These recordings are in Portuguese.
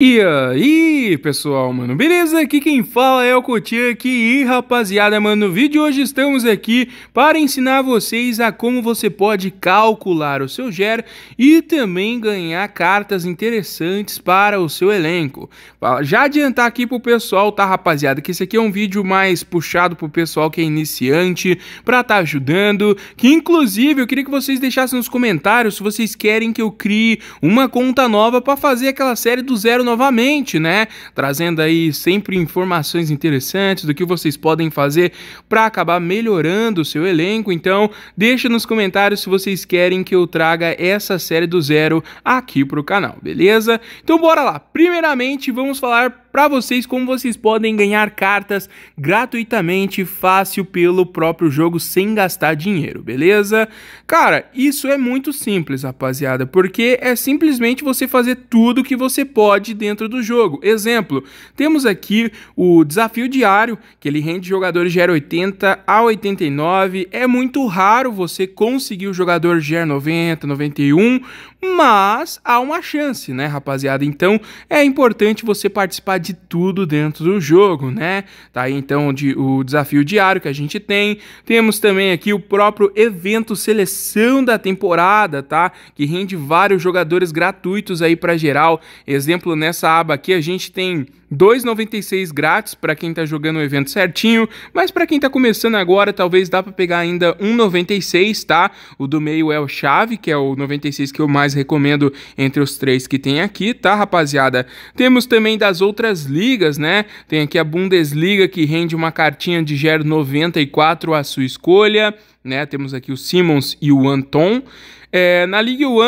E aí, pessoal, mano, beleza? Aqui quem fala é o Cotia aqui e rapaziada, mano, no vídeo hoje estamos aqui para ensinar vocês a como você pode calcular o seu GER e também ganhar cartas interessantes para o seu elenco. Já adiantar aqui pro pessoal, tá, rapaziada, que esse aqui é um vídeo mais puxado pro pessoal que é iniciante, pra tá ajudando, que inclusive eu queria que vocês deixassem nos comentários se vocês querem que eu crie uma conta nova pra fazer aquela série do zero novamente, né? Trazendo aí sempre informações interessantes do que vocês podem fazer para acabar melhorando o seu elenco. Então, deixa nos comentários se vocês querem que eu traga essa série do zero aqui pro canal, beleza? Então bora lá. Primeiramente, vamos falar para vocês como vocês podem ganhar cartas gratuitamente, fácil pelo próprio jogo sem gastar dinheiro, beleza? Cara, isso é muito simples, rapaziada, porque é simplesmente você fazer tudo que você pode dentro do jogo. Exemplo, temos aqui o desafio diário, que ele rende jogadores de 80 a 89. É muito raro você conseguir o jogador de 90, 91, mas há uma chance, né, rapaziada? Então, é importante você participar de tudo dentro do jogo, né? Tá aí então de, o desafio diário que a gente tem. Temos também aqui o próprio evento seleção da temporada, tá? Que rende vários jogadores gratuitos aí para geral. Exemplo nessa aba aqui a gente tem 2,96 grátis para quem está jogando o evento certinho, mas para quem está começando agora, talvez dá para pegar ainda 1,96, tá? O do meio é o chave, que é o 96 que eu mais recomendo entre os três que tem aqui, tá, rapaziada? Temos também das outras ligas, né? Tem aqui a Bundesliga que rende uma cartinha de Gero 94 à sua escolha, né? Temos aqui o Simmons e o Anton. É, na Ligue 1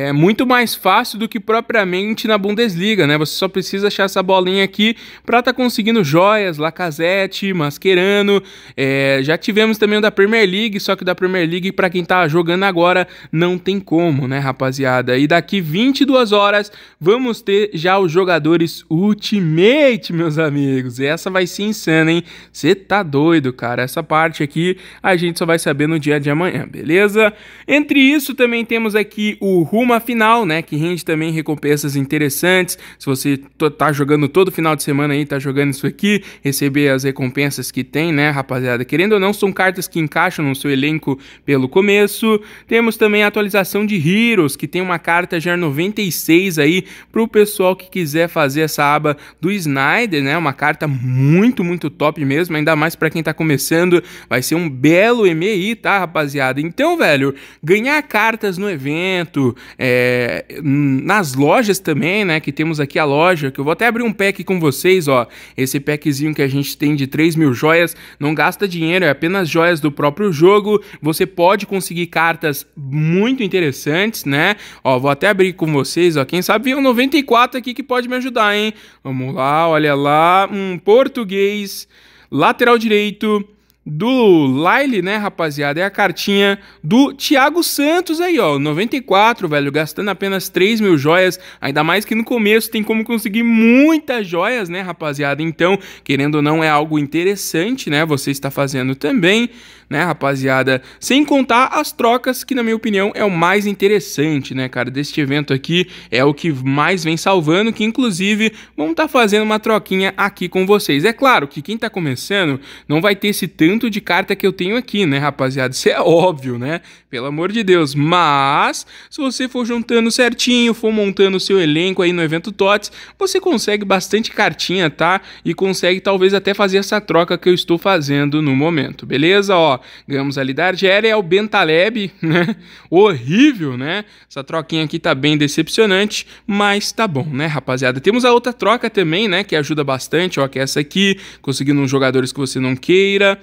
é muito mais fácil do que propriamente na Bundesliga, né? Você só precisa achar essa bolinha aqui para estar tá conseguindo joias, Lacazette, Mascherano. É, já tivemos também o da Premier League, só que da Premier League para quem tá jogando agora não tem como, né, rapaziada? E daqui 22 horas vamos ter já os jogadores Ultimate, meus amigos. E essa vai ser insana, hein? Você tá doido, cara. Essa parte aqui a gente só vai saber no dia de amanhã, beleza? Entre isso também temos aqui o rumo uma final, né, que rende também recompensas interessantes. Se você tá jogando todo final de semana aí, tá jogando isso aqui, receber as recompensas que tem, né, rapaziada. Querendo ou não, são cartas que encaixam no seu elenco pelo começo. Temos também a atualização de Heroes, que tem uma carta já 96 aí pro pessoal que quiser fazer essa aba do Snyder, né? Uma carta muito, muito top mesmo, ainda mais para quem tá começando, vai ser um belo MI, tá, rapaziada? Então, velho, ganhar cartas no evento, é, nas lojas também, né? Que temos aqui a loja, que eu vou até abrir um pack com vocês, ó. Esse packzinho que a gente tem de 3 mil joias, não gasta dinheiro, é apenas joias do próprio jogo. Você pode conseguir cartas muito interessantes, né? Ó, vou até abrir com vocês, ó. Quem sabe vem um 94 aqui que pode me ajudar, hein? Vamos lá, olha lá. Um português, lateral direito do Lyle, né, rapaziada? É a cartinha do Thiago Santos aí, ó. 94, velho, gastando apenas 3 mil joias. Ainda mais que no começo tem como conseguir muitas joias, né, rapaziada? Então, querendo ou não, é algo interessante, né? Você está fazendo também né, rapaziada? Sem contar as trocas, que na minha opinião é o mais interessante, né, cara? Deste evento aqui é o que mais vem salvando, que inclusive vamos estar tá fazendo uma troquinha aqui com vocês. É claro que quem tá começando não vai ter esse tanto de carta que eu tenho aqui, né, rapaziada? Isso é óbvio, né? Pelo amor de Deus. Mas, se você for juntando certinho, for montando o seu elenco aí no evento TOTS, você consegue bastante cartinha, tá? E consegue talvez até fazer essa troca que eu estou fazendo no momento, beleza? Ó, ganhamos ali da Argélia, é o Bentaleb, né? Horrível, né? Essa troquinha aqui tá bem decepcionante, mas tá bom, né, rapaziada? Temos a outra troca também, né, que ajuda bastante, ó, que é essa aqui, conseguindo uns jogadores que você não queira.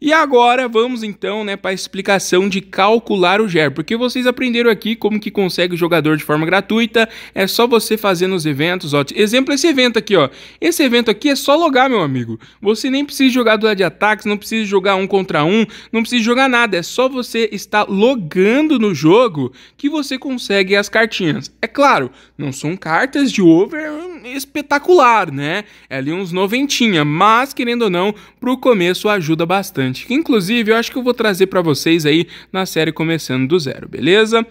E agora vamos então né, para a explicação de calcular o GER, porque vocês aprenderam aqui como que consegue o jogador de forma gratuita, é só você fazer nos eventos, ó. exemplo esse evento aqui, ó. esse evento aqui é só logar, meu amigo, você nem precisa jogar do lado de ataques, não precisa jogar um contra um, não precisa jogar nada, é só você estar logando no jogo que você consegue as cartinhas. É claro, não são cartas de over espetacular, né, é ali uns noventinha, mas querendo ou não, para o começo ajuda bastante que inclusive eu acho que eu vou trazer para vocês aí na série Começando do Zero, beleza?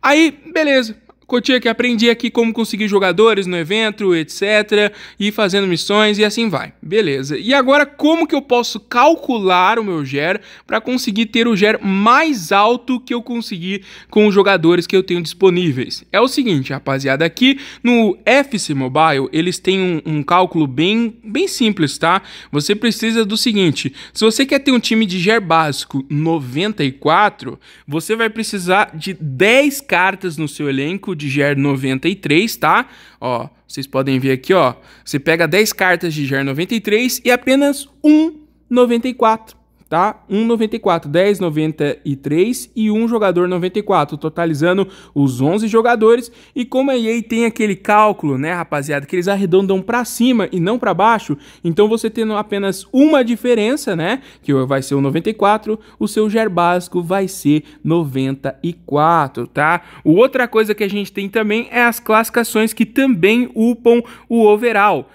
Aí, beleza, Cotia é que aprendi aqui como conseguir jogadores no evento, etc, e fazendo missões e assim vai. Beleza. E agora como que eu posso calcular o meu GER para conseguir ter o GER mais alto que eu conseguir com os jogadores que eu tenho disponíveis? É o seguinte, rapaziada, aqui no FC Mobile, eles têm um, um cálculo bem, bem simples, tá? Você precisa do seguinte, se você quer ter um time de GER básico 94, você vai precisar de 10 cartas no seu elenco de GER93, tá? Ó, vocês podem ver aqui, ó. Você pega 10 cartas de GER93 e apenas um 94 tá? 1,94, 10,93 e um jogador 94, totalizando os 11 jogadores. E como a EA tem aquele cálculo, né, rapaziada, que eles arredondam para cima e não para baixo, então você tendo apenas uma diferença, né, que vai ser o 94, o seu GER básico vai ser 94, tá? Outra coisa que a gente tem também é as classificações que também upam o overall.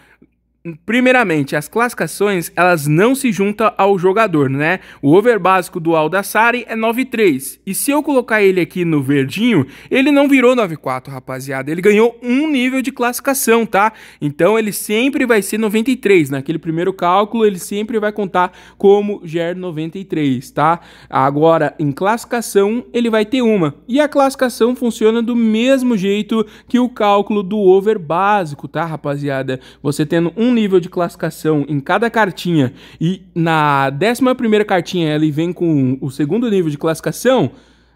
Primeiramente, as classificações elas não se juntam ao jogador, né? O over básico do Aldassari é 9.3 e se eu colocar ele aqui no verdinho, ele não virou 9.4, rapaziada. Ele ganhou um nível de classificação, tá? Então ele sempre vai ser 93. Naquele primeiro cálculo ele sempre vai contar como GER 93, tá? Agora em classificação ele vai ter uma e a classificação funciona do mesmo jeito que o cálculo do over básico, tá, rapaziada? Você tendo um nível de classificação em cada cartinha e na décima primeira cartinha ela vem com o segundo nível de classificação,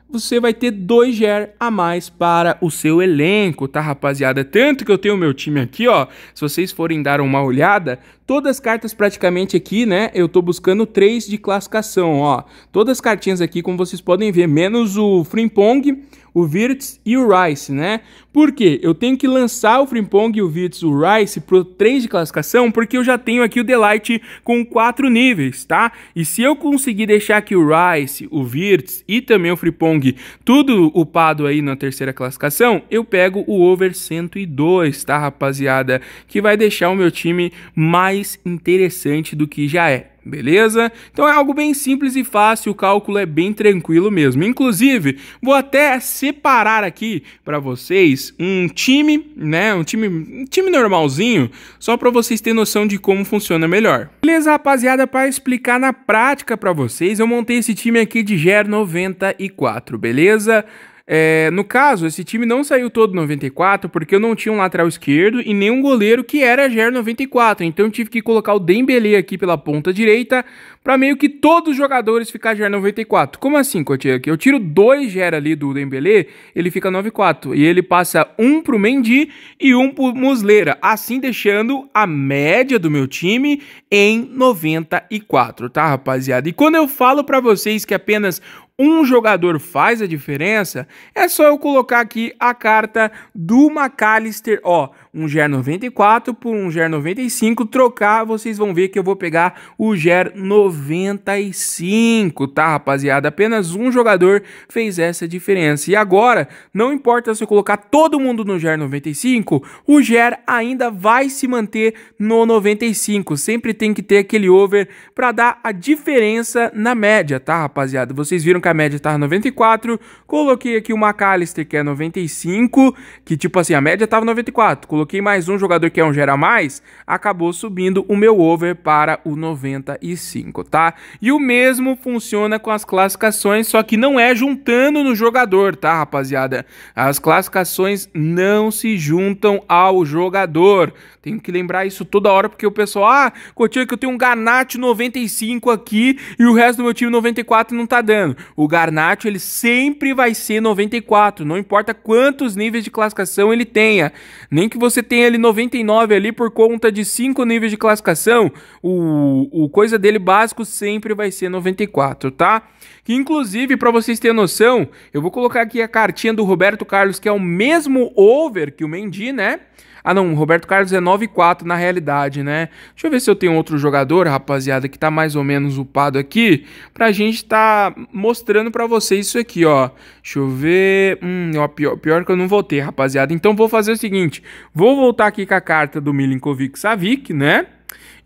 você vai ter dois GER a mais para o seu elenco, tá, rapaziada? Tanto que eu tenho meu time aqui, ó. Se vocês forem dar uma olhada, todas as cartas praticamente aqui, né? Eu tô buscando três de classificação, ó. Todas as cartinhas aqui, como vocês podem ver, menos o Frimpong, o Virtus e o Rice, né? Por quê? Eu tenho que lançar o Frimpong, o Virtus, o Rice pro 3 de classificação, porque eu já tenho aqui o Delight com 4 níveis, tá? E se eu conseguir deixar aqui o Rice, o Virtus e também o Fripong tudo upado aí na terceira classificação, eu pego o over 102, tá, rapaziada? Que vai deixar o meu time mais interessante do que já é beleza? Então é algo bem simples e fácil, o cálculo é bem tranquilo mesmo. Inclusive, vou até separar aqui para vocês um time, né, um time, um time normalzinho, só para vocês terem noção de como funciona melhor. Beleza, rapaziada, para explicar na prática para vocês, eu montei esse time aqui de GER 94, beleza? É, no caso, esse time não saiu todo 94 porque eu não tinha um lateral esquerdo e nenhum goleiro que era GER 94. Então eu tive que colocar o Dembele aqui pela ponta direita para meio que todos os jogadores ficar GER 94. Como assim, Cotia? Eu tiro dois GER ali do Dembele, ele fica 94 e ele passa um pro Mendy e um pro Muslera, assim deixando a média do meu time em 94, tá, rapaziada? E quando eu falo para vocês que apenas um jogador faz a diferença, é só eu colocar aqui a carta do McAllister, ó, um GER94 por um GER95, trocar, vocês vão ver que eu vou pegar o GER95, tá, rapaziada? Apenas um jogador fez essa diferença. E agora, não importa se eu colocar todo mundo no GER95, o GER ainda vai se manter no 95. Sempre tem que ter aquele over para dar a diferença na média, tá, rapaziada? Vocês viram que a média tava 94, coloquei aqui o McAllister, que é 95, que tipo assim, a média tava 94, coloquei coloquei mais um jogador que é um gera mais, acabou subindo o meu over para o 95, tá? E o mesmo funciona com as classificações, só que não é juntando no jogador, tá, rapaziada? As classificações não se juntam ao jogador. Tenho que lembrar isso toda hora, porque o pessoal, ah, curtiu é que eu tenho um Garnat 95 aqui e o resto do meu time 94 não tá dando. O Garnat, ele sempre vai ser 94, não importa quantos níveis de classificação ele tenha. Nem que você você tem ali 99 ali por conta de 5 níveis de classificação, o, o coisa dele básico sempre vai ser 94, tá? Que inclusive, para vocês terem noção, eu vou colocar aqui a cartinha do Roberto Carlos, que é o mesmo over que o Mendy, né? Ah, não, Roberto Carlos é 4 na realidade, né? Deixa eu ver se eu tenho outro jogador, rapaziada, que tá mais ou menos upado aqui, pra gente tá mostrando pra vocês isso aqui, ó. Deixa eu ver... Hum, ó, pior, pior que eu não voltei, rapaziada. Então vou fazer o seguinte, vou voltar aqui com a carta do Milinkovic-Savic, né?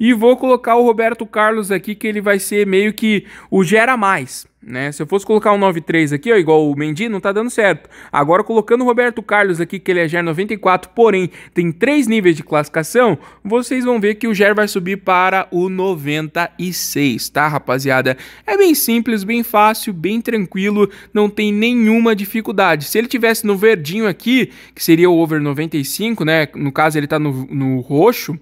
E vou colocar o Roberto Carlos aqui, que ele vai ser meio que o gera mais. Né? Se eu fosse colocar um 93 aqui, ó, igual o Mendy, não tá dando certo. Agora, colocando o Roberto Carlos aqui, que ele é GER 94, porém tem três níveis de classificação, vocês vão ver que o GER vai subir para o 96, tá, rapaziada? É bem simples, bem fácil, bem tranquilo, não tem nenhuma dificuldade. Se ele tivesse no verdinho aqui, que seria o over 95, né? No caso, ele tá no, no roxo,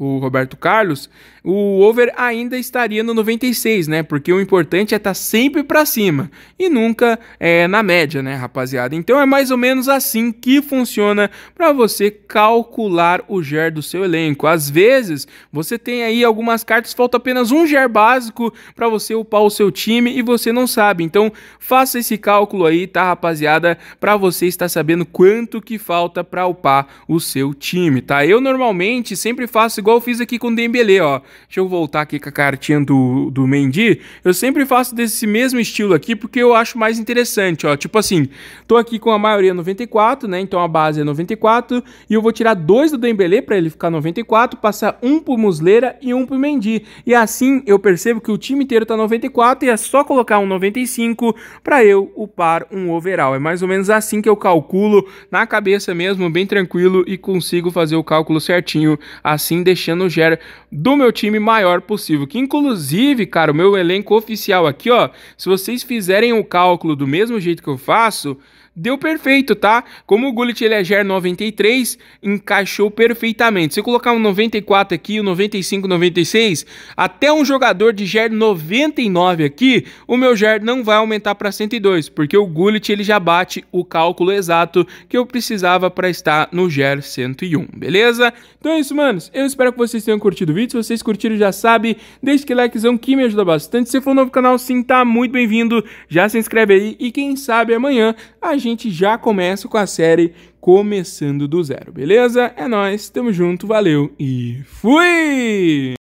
o Roberto Carlos, o over ainda estaria no 96, né? Porque o importante é estar tá sempre para cima e nunca é, na média, né, rapaziada? Então é mais ou menos assim que funciona para você calcular o GER do seu elenco. Às vezes, você tem aí algumas cartas, falta apenas um GER básico para você upar o seu time e você não sabe. Então, faça esse cálculo aí, tá, rapaziada, para você estar sabendo quanto que falta para upar o seu time, tá? Eu normalmente sempre faço igual igual eu fiz aqui com o Dembele, ó. Deixa eu voltar aqui com a cartinha do, do Mendy. Eu sempre faço desse mesmo estilo aqui porque eu acho mais interessante, ó. Tipo assim, tô aqui com a maioria 94, né? Então a base é 94 e eu vou tirar dois do Dembele para ele ficar 94, passar um pro Muslera e um pro Mendy. E assim eu percebo que o time inteiro tá 94 e é só colocar um 95 para eu upar um overall. É mais ou menos assim que eu calculo na cabeça mesmo, bem tranquilo e consigo fazer o cálculo certinho, assim deixando deixando o Gera do meu time maior possível. Que inclusive, cara, o meu elenco oficial aqui, ó, se vocês fizerem o cálculo do mesmo jeito que eu faço, deu perfeito, tá? Como o Gullit ele é GER 93, encaixou perfeitamente. Se eu colocar um 94 aqui, um 95, 96, até um jogador de GER 99 aqui, o meu GER não vai aumentar para 102, porque o Gullit ele já bate o cálculo exato que eu precisava para estar no GER 101, beleza? Então é isso, manos. Eu espero que vocês tenham curtido o vídeo. Se vocês curtiram, já sabe, deixa que likezão que me ajuda bastante. Se for novo no canal, sim, tá muito bem-vindo. Já se inscreve aí e quem sabe amanhã a gente gente já começa com a série começando do zero, beleza? É nós, tamo junto, valeu e fui!